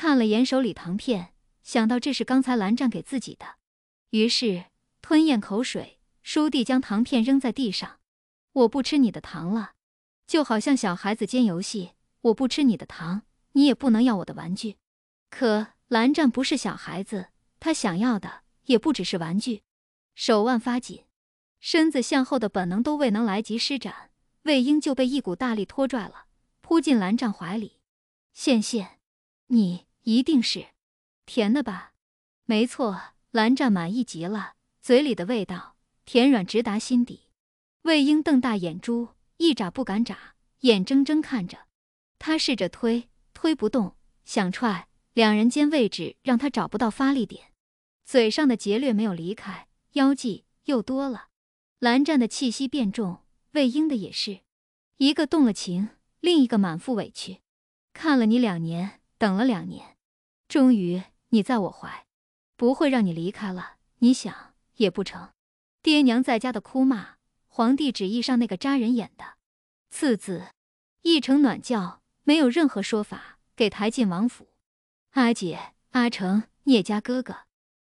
看了眼手里糖片，想到这是刚才蓝湛给自己的，于是吞咽口水，倏地将糖片扔在地上。我不吃你的糖了，就好像小孩子间游戏，我不吃你的糖，你也不能要我的玩具。可蓝湛不是小孩子，他想要的也不只是玩具。手腕发紧，身子向后的本能都未能来及施展，魏婴就被一股大力拖拽了，扑进蓝湛怀里。羡羡，你。一定是，甜的吧？没错，蓝湛满意极了，嘴里的味道甜软直达心底。魏婴瞪大眼珠，一眨不敢眨，眼睁睁看着他试着推，推不动；想踹，两人间位置让他找不到发力点。嘴上的劫掠没有离开，腰际又多了。蓝湛的气息变重，魏婴的也是，一个动了情，另一个满腹委屈。看了你两年。等了两年，终于你在我怀，不会让你离开了。你想也不成，爹娘在家的哭骂，皇帝旨意上那个扎人眼的，次子，一城暖轿，没有任何说法，给抬进王府。阿姐、阿成、聂家哥哥，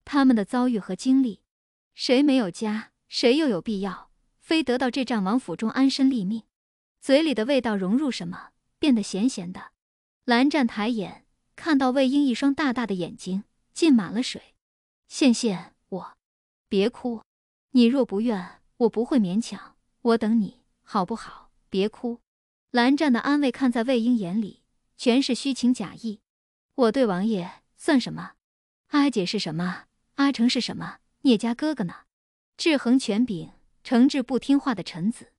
他们的遭遇和经历，谁没有家？谁又有必要非得到这战王府中安身立命？嘴里的味道融入什么，变得咸咸的。蓝湛抬眼，看到魏婴一双大大的眼睛浸满了水，羡羡，我，别哭，你若不愿，我不会勉强，我等你，好不好？别哭。蓝湛的安慰看在魏婴眼里，全是虚情假意。我对王爷算什么？阿姐是什么？阿成是什么？聂家哥哥呢？制衡权柄，惩治不听话的臣子。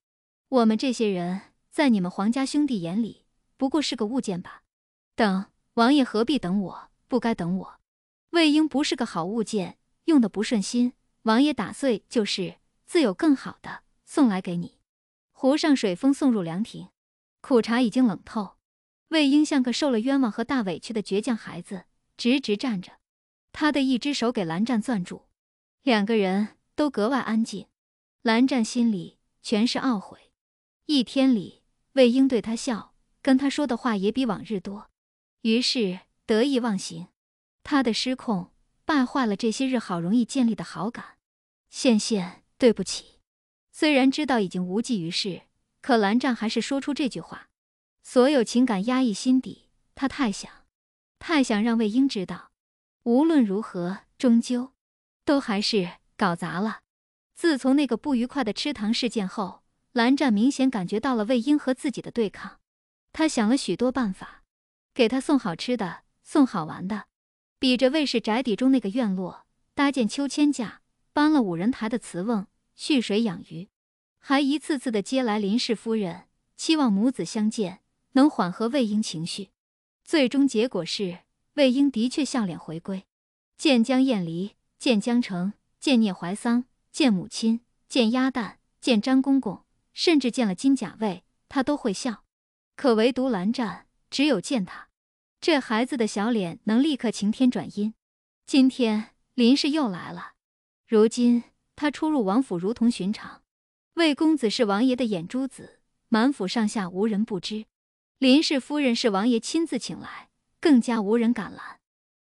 我们这些人在你们皇家兄弟眼里，不过是个物件吧？等王爷何必等我？不该等我。魏婴不是个好物件，用的不顺心，王爷打碎就是，自有更好的送来给你。湖上水风送入凉亭，苦茶已经冷透。魏婴像个受了冤枉和大委屈的倔强孩子，直直站着，他的一只手给蓝湛攥住，两个人都格外安静。蓝湛心里全是懊悔。一天里，魏婴对他笑，跟他说的话也比往日多。于是得意忘形，他的失控败坏了这些日好容易建立的好感。羡羡，对不起。虽然知道已经无济于事，可蓝湛还是说出这句话。所有情感压抑心底，他太想，太想让魏婴知道。无论如何，终究都还是搞砸了。自从那个不愉快的吃糖事件后，蓝湛明显感觉到了魏婴和自己的对抗。他想了许多办法。给他送好吃的，送好玩的，比着魏氏宅邸中那个院落搭建秋千架，搬了五人台的瓷瓮蓄水养鱼，还一次次的接来林氏夫人，期望母子相见能缓和魏婴情绪。最终结果是，魏婴的确笑脸回归，见江晏离，见江澄，见聂怀桑，见母亲，见鸭蛋，见张公公，甚至见了金甲卫，他都会笑。可唯独蓝湛，只有见他。这孩子的小脸能立刻晴天转阴。今天林氏又来了。如今他出入王府如同寻常。魏公子是王爷的眼珠子，满府上下无人不知。林氏夫人是王爷亲自请来，更加无人敢拦。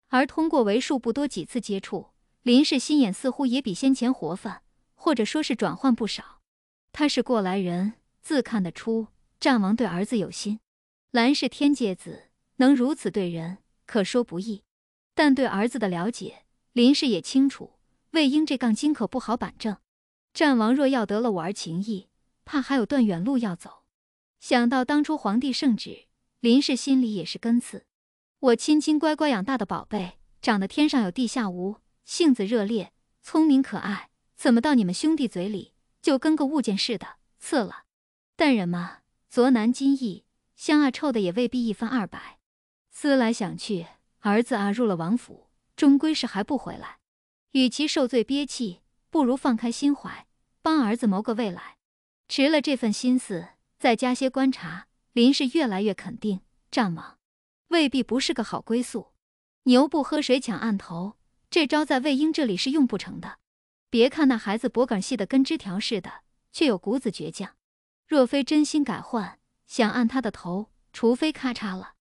而通过为数不多几次接触，林氏心眼似乎也比先前活泛，或者说是转换不少。他是过来人，自看得出战王对儿子有心。兰氏天界子。能如此对人，可说不易。但对儿子的了解，林氏也清楚。魏婴这杠精可不好板正。战王若要得了我儿情谊，怕还有段远路要走。想到当初皇帝圣旨，林氏心里也是根刺。我亲亲乖乖养大的宝贝，长得天上有地下无，性子热烈，聪明可爱，怎么到你们兄弟嘴里就跟个物件似的刺了？但人嘛，昨难今易，香啊臭的也未必一分二白。思来想去，儿子啊，入了王府，终归是还不回来。与其受罪憋气，不如放开心怀，帮儿子谋个未来。持了这份心思，再加些观察，林氏越来越肯定，战王未必不是个好归宿。牛不喝水抢案头，这招在魏婴这里是用不成的。别看那孩子脖梗细的跟枝条似的，却有骨子倔强。若非真心改换，想按他的头，除非咔嚓了。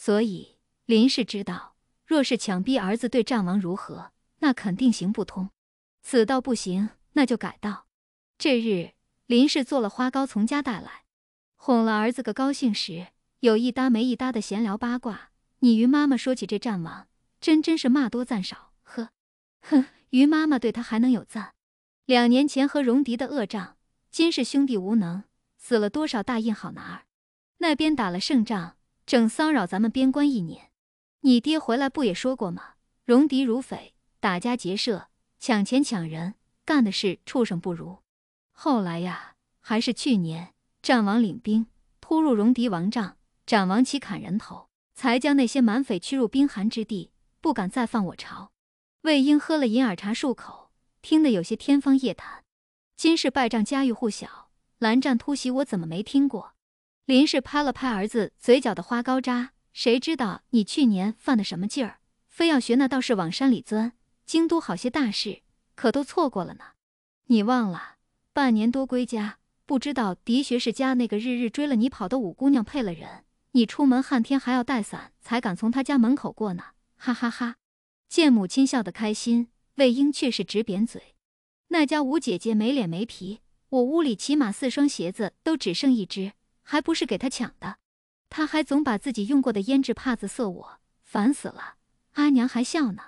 所以林氏知道，若是强逼儿子对战王如何，那肯定行不通。此道不行，那就改道。这日林氏做了花糕从家带来，哄了儿子个高兴时，有一搭没一搭的闲聊八卦。你于妈妈说起这战王，真真是骂多赞少。呵，哼，于妈妈对他还能有赞？两年前和戎狄的恶仗，金氏兄弟无能，死了多少大印好男儿？那边打了胜仗。整骚扰咱们边关一年，你爹回来不也说过吗？戎狄如匪，打家劫舍，抢钱抢人，干的事畜生不如。后来呀，还是去年战王领兵突入戎狄王帐，斩王旗，砍人头，才将那些蛮匪驱入冰寒之地，不敢再犯我朝。魏婴喝了银耳茶漱口，听得有些天方夜谭。今世败仗家喻户晓，蓝湛突袭我怎么没听过？林氏拍了拍儿子嘴角的花糕渣，谁知道你去年犯的什么劲儿，非要学那道士往山里钻？京都好些大事，可都错过了呢。你忘了，半年多归家，不知道狄学士家那个日日追了你跑的五姑娘配了人，你出门旱天还要带伞，才敢从他家门口过呢。哈哈哈，见母亲笑得开心，魏婴却是直扁嘴。那家五姐姐没脸没皮，我屋里起码四双鞋子都只剩一只。还不是给他抢的，他还总把自己用过的胭脂帕子塞我，烦死了！阿娘还笑呢，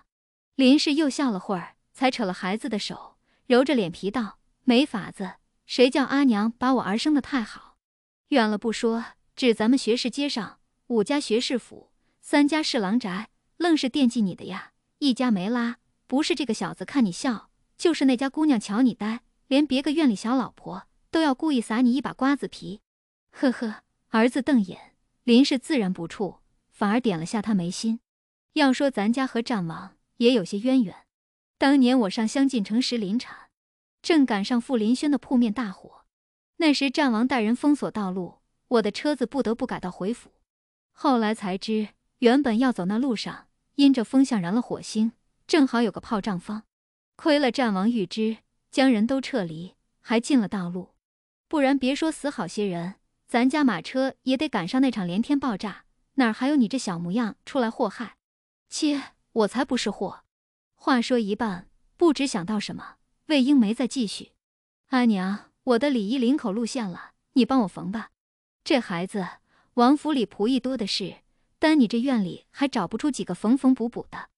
林氏又笑了会儿，才扯了孩子的手，揉着脸皮道：“没法子，谁叫阿娘把我儿生的太好？远了不说，只咱们学士街上五家学士府，三家侍郎宅，愣是惦记你的呀！一家没拉，不是这个小子看你笑，就是那家姑娘瞧你呆，连别个院里小老婆都要故意撒你一把瓜子皮。”呵呵，儿子瞪眼，林氏自然不怵，反而点了下他眉心。要说咱家和战王也有些渊源，当年我上香晋城时临产，正赶上傅林轩的铺面大火，那时战王带人封锁道路，我的车子不得不改道回府。后来才知，原本要走那路上，因着风向燃了火星，正好有个炮仗坊，亏了战王预知，将人都撤离，还禁了道路，不然别说死好些人。咱家马车也得赶上那场连天爆炸，哪儿还有你这小模样出来祸害？切，我才不是祸。话说一半，不知想到什么，魏婴没再继续。阿娘，我的礼衣领口露馅了，你帮我缝吧。这孩子，王府里仆役多的是，但你这院里还找不出几个缝缝补补的。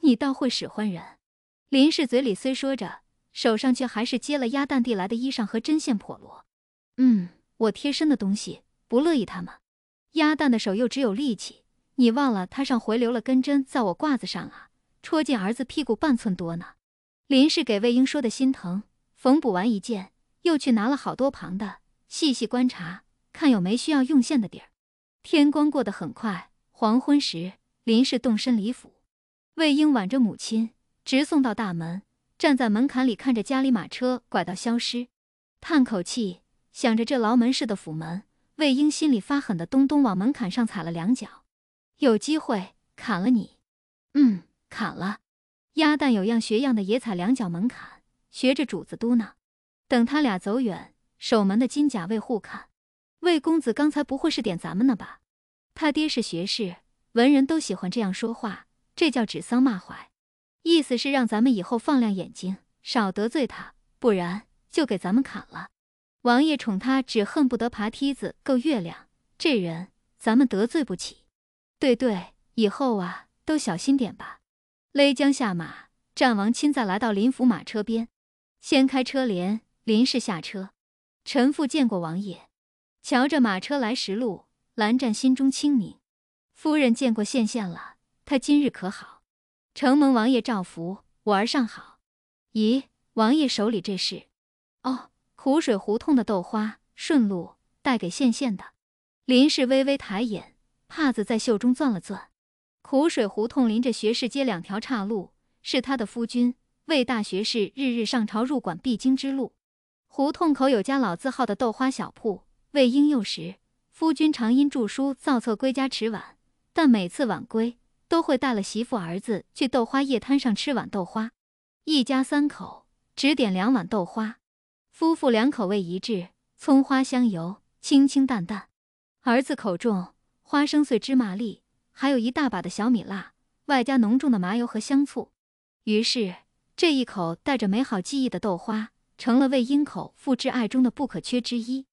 你倒会使唤人。林氏嘴里虽说着，手上却还是接了丫蛋递来的衣裳和针线婆罗嗯。我贴身的东西不乐意他吗？鸭蛋的手又只有力气，你忘了他上回留了根针在我褂子上啊，戳进儿子屁股半寸多呢。林氏给魏婴说的心疼，缝补完一件，又去拿了好多旁的，细细观察，看有没需要用线的地儿。天光过得很快，黄昏时，林氏动身离府，魏婴挽着母亲，直送到大门，站在门槛里看着家里马车拐道消失，叹口气。想着这牢门似的府门，魏婴心里发狠的咚咚往门槛上踩了两脚。有机会砍了你，嗯，砍了。鸭蛋有样学样的也踩两脚门槛，学着主子嘟囔。等他俩走远，守门的金甲卫互看：“魏公子刚才不会是点咱们呢吧？他爹是学士，文人都喜欢这样说话，这叫指桑骂槐，意思是让咱们以后放亮眼睛，少得罪他，不然就给咱们砍了。”王爷宠他，只恨不得爬梯子够月亮。这人咱们得罪不起。对对，以后啊，都小心点吧。勒缰下马，战王亲自来到林府马车边，掀开车帘，林氏下车。臣父见过王爷。瞧着马车来时路，蓝湛心中清明。夫人见过县县了，他今日可好？承蒙王爷照拂，我儿尚好。咦，王爷手里这是？哦。苦水胡同的豆花，顺路带给羡羡的。林氏微微抬眼，帕子在袖中攥了攥。苦水胡同临着学士街两条岔路，是他的夫君魏大学士日日上朝入馆必经之路。胡同口有家老字号的豆花小铺。魏婴幼时，夫君常因著书造册归家迟晚，但每次晚归都会带了媳妇儿子去豆花夜摊上吃碗豆花，一家三口只点两碗豆花。夫妇两口味一致，葱花、香油，清清淡淡。儿子口重，花生碎、芝麻粒，还有一大把的小米辣，外加浓重的麻油和香醋。于是这一口带着美好记忆的豆花，成了魏婴口父挚爱中的不可缺之一。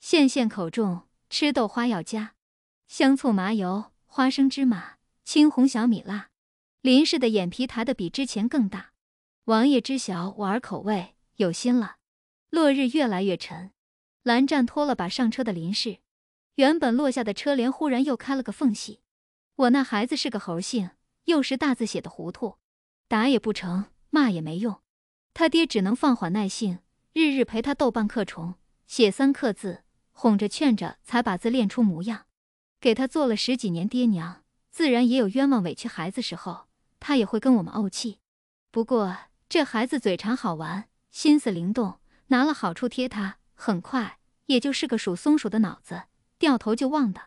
县县口重，吃豆花要加香醋、麻油、花生、芝麻、青红小米辣。林氏的眼皮抬得比之前更大。王爷知晓我儿口味，有心了。落日越来越沉，蓝湛拖了把上车的林氏，原本落下的车帘忽然又开了个缝隙。我那孩子是个猴性，幼时大字写的糊涂，打也不成，骂也没用。他爹只能放缓耐性，日日陪他斗半刻虫，写三刻字，哄着劝着才把字练出模样。给他做了十几年爹娘，自然也有冤枉委屈孩子时候，他也会跟我们怄气。不过这孩子嘴馋好玩，心思灵动。拿了好处贴他，很快也就是个属松鼠的脑子，掉头就忘的。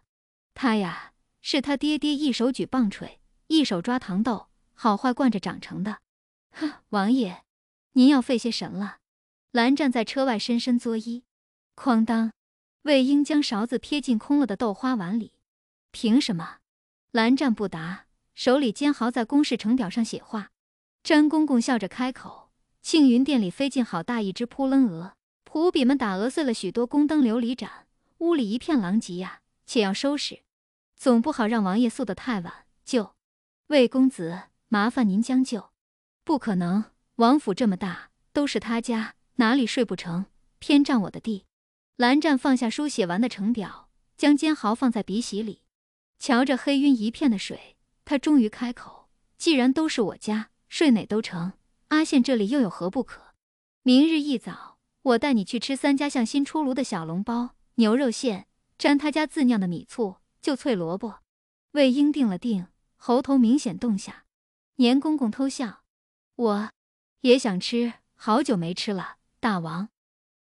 他呀，是他爹爹一手举棒槌，一手抓糖豆，好坏惯着长成的。哼，王爷，您要费些神了。蓝湛在车外深深作揖。哐当，魏婴将勺子撇进空了的豆花碗里。凭什么？蓝湛不答，手里煎毫在公示成表上写话。詹公公笑着开口。庆云殿里飞进好大一只扑棱蛾，仆婢们打鹅碎了许多宫灯琉璃盏，屋里一片狼藉呀，且要收拾，总不好让王爷宿得太晚。就，魏公子，麻烦您将就。不可能，王府这么大，都是他家，哪里睡不成，偏占我的地。蓝湛放下书写完的呈表，将煎毫放在笔洗里，瞧着黑晕一片的水，他终于开口：“既然都是我家，睡哪都成。”阿羡，这里又有何不可？明日一早，我带你去吃三家巷新出炉的小笼包，牛肉馅，沾他家自酿的米醋，就脆萝卜。魏婴定了定，喉头明显动下。年公公偷笑，我，也想吃，好久没吃了，大王。